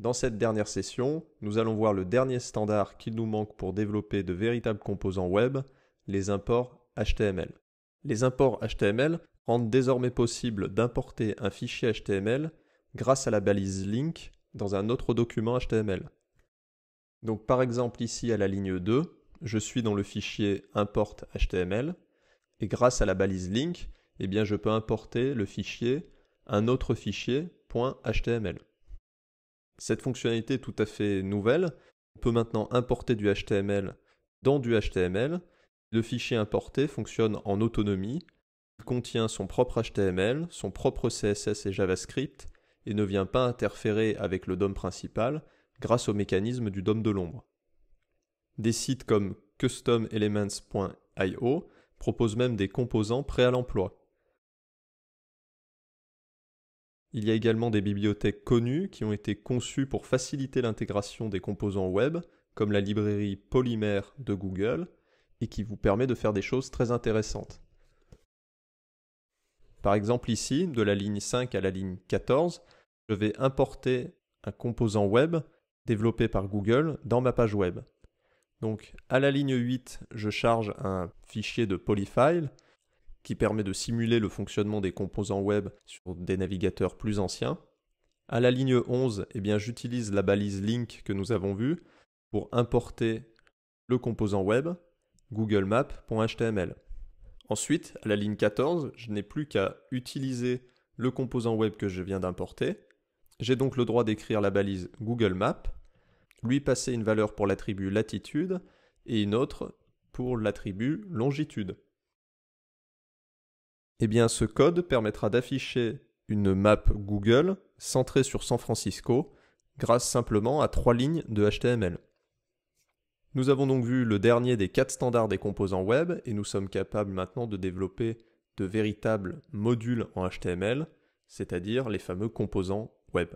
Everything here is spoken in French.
Dans cette dernière session, nous allons voir le dernier standard qu'il nous manque pour développer de véritables composants web, les imports HTML. Les imports HTML rendent désormais possible d'importer un fichier HTML grâce à la balise link dans un autre document HTML. Donc par exemple ici à la ligne 2, je suis dans le fichier import HTML et grâce à la balise link, eh bien je peux importer le fichier un autre fichier cette fonctionnalité est tout à fait nouvelle, on peut maintenant importer du HTML dans du HTML. Le fichier importé fonctionne en autonomie. Il contient son propre HTML, son propre CSS et JavaScript et ne vient pas interférer avec le DOM principal grâce au mécanisme du DOM de l'ombre. Des sites comme customelements.io proposent même des composants prêts à l'emploi Il y a également des bibliothèques connues qui ont été conçues pour faciliter l'intégration des composants web, comme la librairie polymère de Google, et qui vous permet de faire des choses très intéressantes. Par exemple ici, de la ligne 5 à la ligne 14, je vais importer un composant web développé par Google dans ma page web. Donc à la ligne 8, je charge un fichier de polyfile qui permet de simuler le fonctionnement des composants web sur des navigateurs plus anciens. À la ligne 11, eh j'utilise la balise link que nous avons vue pour importer le composant web Google Ensuite, à la ligne 14, je n'ai plus qu'à utiliser le composant web que je viens d'importer. J'ai donc le droit d'écrire la balise Google Map, lui passer une valeur pour l'attribut latitude et une autre pour l'attribut longitude. Eh bien, ce code permettra d'afficher une map Google centrée sur San Francisco grâce simplement à trois lignes de HTML. Nous avons donc vu le dernier des quatre standards des composants web et nous sommes capables maintenant de développer de véritables modules en HTML, c'est-à-dire les fameux composants web.